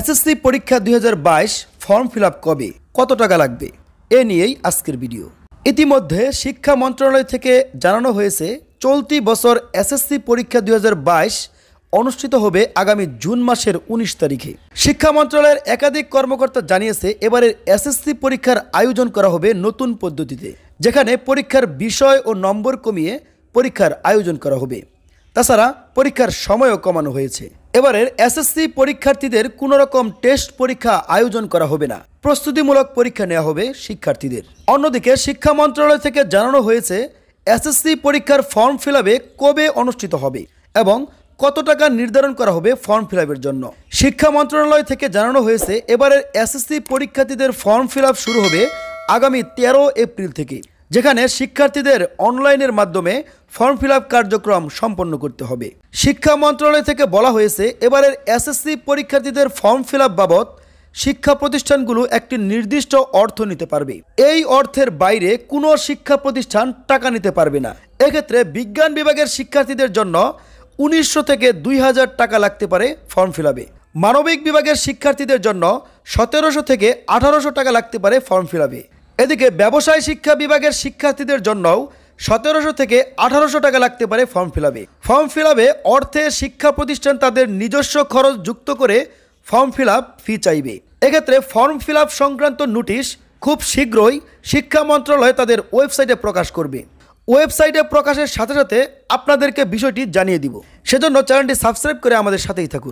SSC পরীক্ষা দুই form fill কবে কত টাকা লাগবে এ নিয়েই আজকের ভিডিও ইতিমধ্যে শিক্ষা মন্ত্রণালয় থেকে জানানো হয়েছে চলতি বছর এসএসসি পরীক্ষা দুই অনুষ্ঠিত হবে আগামী জুন মাসের ১৯ তারিখে শিক্ষা মন্ত্রণালয়ের একাধিক কর্মকর্তা জানিয়েছে এবারের এসএসসি পরীক্ষার আয়োজন করা হবে নতুন পদ্ধতিতে যেখানে পরীক্ষার বিষয় ও নম্বর কমিয়ে পরীক্ষার আয়োজন করা হবে তাছাড়া পরীক্ষার সময়ও কমানো হয়েছে এবারের এসএসসি পরীক্ষার্থীদের কোনোরকম রকম টেস্ট পরীক্ষা আয়োজন করা হবে না প্রস্তুতিমূলক পরীক্ষা নেওয়া হবে শিক্ষার্থীদের অন্যদিকে শিক্ষা মন্ত্রণালয় থেকে জানানো হয়েছে এসএসসি পরীক্ষার ফর্ম ফিল কবে অনুষ্ঠিত হবে এবং কত টাকা নির্ধারণ করা হবে ফর্ম ফিল জন্য শিক্ষা মন্ত্রণালয় থেকে জানানো হয়েছে এবারের এসএসসি পরীক্ষার্থীদের ফর্ম ফিল শুরু হবে আগামী তেরো এপ্রিল থেকে যেখানে শিক্ষার্থীদের অনলাইনের মাধ্যমে ফর্ম ফিল কার্যক্রম সম্পন্ন করতে হবে শিক্ষা মন্ত্রণালয় থেকে বলা হয়েছে এবারের এসএসসি পরীক্ষার্থীদের ফর্ম ফিল বাবদ শিক্ষা প্রতিষ্ঠানগুলো একটি নির্দিষ্ট অর্থ নিতে পারবে এই অর্থের বাইরে কোনো শিক্ষা প্রতিষ্ঠান টাকা নিতে পারবে না এক্ষেত্রে বিজ্ঞান বিভাগের শিক্ষার্থীদের জন্য উনিশশো থেকে দুই হাজার টাকা লাগতে পারে ফর্ম ফিল মানবিক বিভাগের শিক্ষার্থীদের জন্য সতেরোশো থেকে আঠারোশো টাকা লাগতে পারে ফর্ম ফিল এদিকে ব্যবসায় শিক্ষা বিভাগের শিক্ষার্থীদের জন্যও সতেরোশো থেকে আঠারোশো টাকা লাগতে পারে ফর্ম ফিল আপে ফর্ম ফিল আপে অর্থে শিক্ষা প্রতিষ্ঠান তাদের নিজস্ব খরচ যুক্ত করে ফর্ম ফিল আপ ফি চাইবে এক্ষেত্রে ফর্ম ফিল আপ সংক্রান্ত নোটিশ খুব শীঘ্রই শিক্ষা মন্ত্রণালয় তাদের ওয়েবসাইটে প্রকাশ করবে ওয়েবসাইটে প্রকাশের সাথে সাথে আপনাদেরকে বিষয়টি জানিয়ে দিব সেজন্য চ্যানেলটি সাবস্ক্রাইব করে আমাদের সাথেই থাকুন